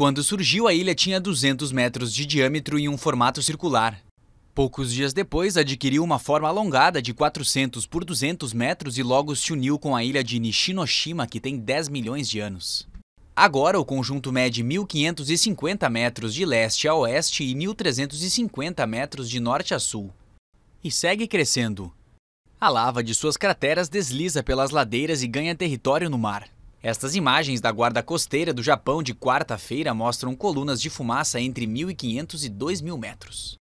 Quando surgiu, a ilha tinha 200 metros de diâmetro e um formato circular. Poucos dias depois, adquiriu uma forma alongada de 400 por 200 metros e logo se uniu com a ilha de Nishinoshima, que tem 10 milhões de anos. Agora, o conjunto mede 1.550 metros de leste a oeste e 1.350 metros de norte a sul. E segue crescendo. A lava de suas crateras desliza pelas ladeiras e ganha território no mar. Estas imagens da guarda costeira do Japão de quarta-feira mostram colunas de fumaça entre 1.500 e 2.000 metros.